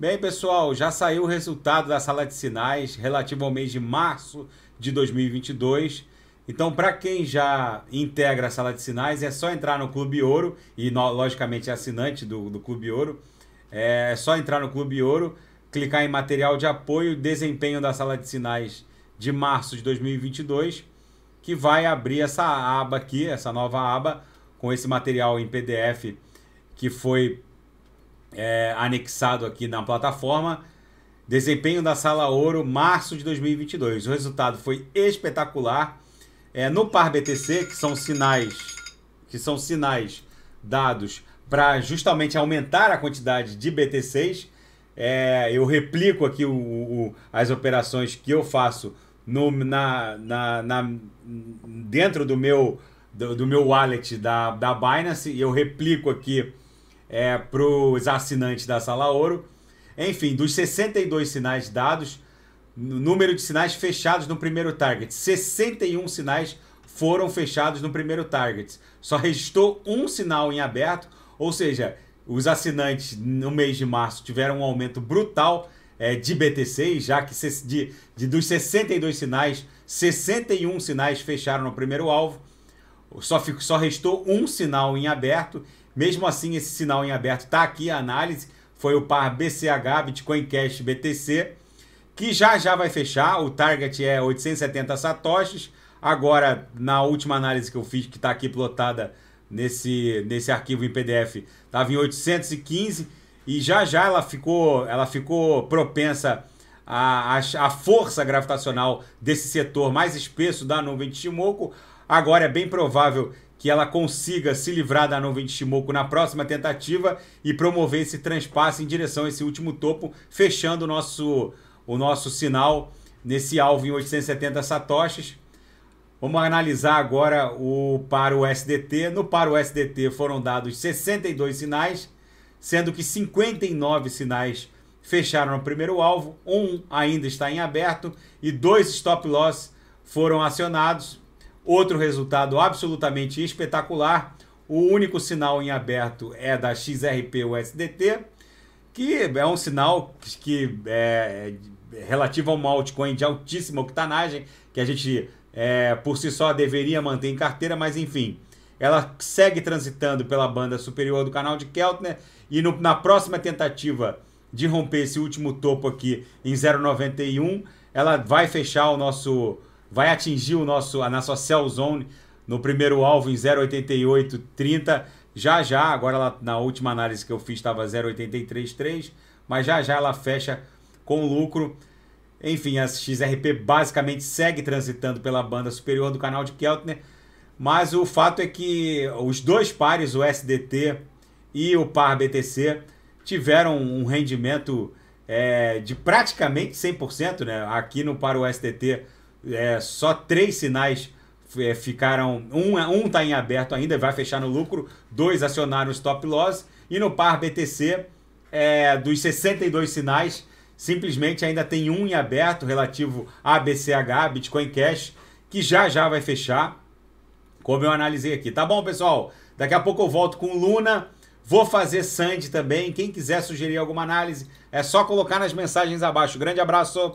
Bem, pessoal, já saiu o resultado da sala de sinais relativo ao mês de março de 2022. Então, para quem já integra a sala de sinais, é só entrar no Clube Ouro e, logicamente, é assinante do, do Clube Ouro. É, é só entrar no Clube Ouro, clicar em material de apoio, desempenho da sala de sinais de março de 2022, que vai abrir essa aba aqui, essa nova aba, com esse material em PDF que foi é, anexado aqui na plataforma. Desempenho da Sala Ouro, março de 2022. O resultado foi espetacular. É, no par BTC, que são sinais que são sinais dados para justamente aumentar a quantidade de BTCs. É, eu replico aqui o, o, as operações que eu faço no, na, na, na, dentro do meu do, do, meu wallet da, da Binance. Eu replico aqui é, para os assinantes da Sala Ouro. Enfim, dos 62 sinais dados, número de sinais fechados no primeiro target, 61 sinais foram fechados no primeiro target. Só registrou um sinal em aberto, ou seja, os assinantes no mês de março tiveram um aumento brutal é, de BTC, já que de, de, dos 62 sinais, 61 sinais fecharam no primeiro alvo. Só, ficou só restou um sinal em aberto. Mesmo assim, esse sinal em aberto está aqui a análise. Foi o par BCH, Bitcoin Cash BTC, que já já vai fechar. O target é 870 satoshis. Agora, na última análise que eu fiz, que está aqui plotada nesse, nesse arquivo em PDF, estava em 815 e já já ela ficou, ela ficou propensa à, a força gravitacional desse setor mais espesso da nuvem de Shimoku Agora é bem provável que ela consiga se livrar da nuvem de Shimoku na próxima tentativa e promover esse transpasse em direção a esse último topo, fechando o nosso, o nosso sinal nesse alvo em 870 satoshis. Vamos analisar agora o o SDT. No o SDT foram dados 62 sinais, sendo que 59 sinais fecharam no primeiro alvo, um ainda está em aberto e dois stop loss foram acionados Outro resultado absolutamente espetacular. O único sinal em aberto é da XRP USDT, que é um sinal que é, é relativo a uma altcoin de altíssima octanagem, que a gente é, por si só deveria manter em carteira, mas enfim, ela segue transitando pela banda superior do canal de Keltner e no, na próxima tentativa de romper esse último topo aqui em 0,91, ela vai fechar o nosso vai atingir o nosso, a nossa cell zone no primeiro alvo em 0,8830. Já já, agora ela, na última análise que eu fiz estava 0,833, mas já já ela fecha com lucro. Enfim, a XRP basicamente segue transitando pela banda superior do canal de Keltner, mas o fato é que os dois pares, o SDT e o par BTC, tiveram um rendimento é, de praticamente 100%, né? Aqui no par o SDT é, só três sinais é, ficaram. Um está um tá em aberto ainda, vai fechar no lucro, dois acionaram stop loss, e no par BTC, é, dos 62 sinais, simplesmente ainda tem um em aberto relativo a BCH, Bitcoin Cash, que já já vai fechar, como eu analisei aqui. Tá bom, pessoal? Daqui a pouco eu volto com Luna. Vou fazer Sandy também. Quem quiser sugerir alguma análise, é só colocar nas mensagens abaixo. Grande abraço.